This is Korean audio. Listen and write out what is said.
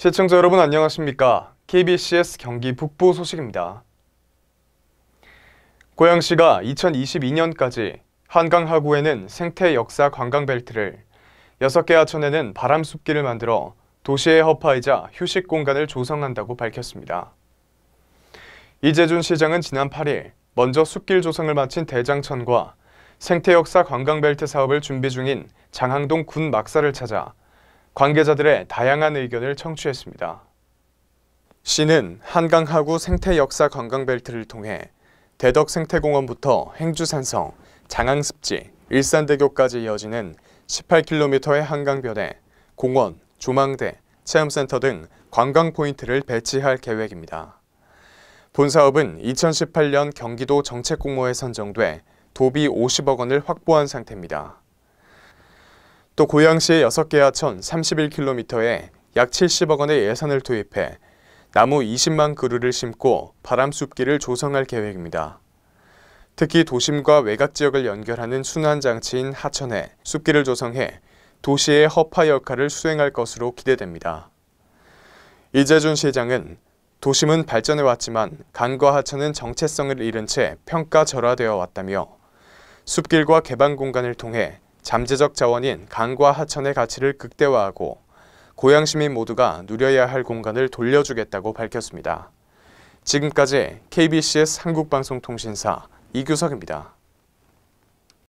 시청자 여러분 안녕하십니까? KBCS 경기 북부 소식입니다. 고양시가 2022년까지 한강 하구에는 생태 역사 관광벨트를, 6개 하천에는 바람숲길을 만들어 도시의 허파이자 휴식 공간을 조성한다고 밝혔습니다. 이재준 시장은 지난 8일 먼저 숲길 조성을 마친 대장천과 생태 역사 관광벨트 사업을 준비 중인 장항동 군 막사를 찾아 관계자들의 다양한 의견을 청취했습니다. 씨는 한강 하구 생태 역사 관광벨트를 통해 대덕 생태공원부터 행주산성, 장항습지, 일산대교까지 이어지는 18km의 한강변에 공원, 조망대, 체험센터 등 관광 포인트를 배치할 계획입니다. 본 사업은 2018년 경기도 정책공모에 선정돼 도비 50억 원을 확보한 상태입니다. 또 고양시 의 6개 하천 31km에 약 70억 원의 예산을 투입해 나무 20만 그루를 심고 바람숲길을 조성할 계획입니다. 특히 도심과 외곽 지역을 연결하는 순환장치인 하천에 숲길을 조성해 도시의 허파 역할을 수행할 것으로 기대됩니다. 이재준 시장은 도심은 발전해왔지만 강과 하천은 정체성을 잃은 채 평가 절하되어 왔다며 숲길과 개방 공간을 통해 잠재적 자원인 강과 하천의 가치를 극대화하고 고향 시민 모두가 누려야 할 공간을 돌려주겠다고 밝혔습니다. 지금까지 k b s 한국방송통신사 이규석입니다.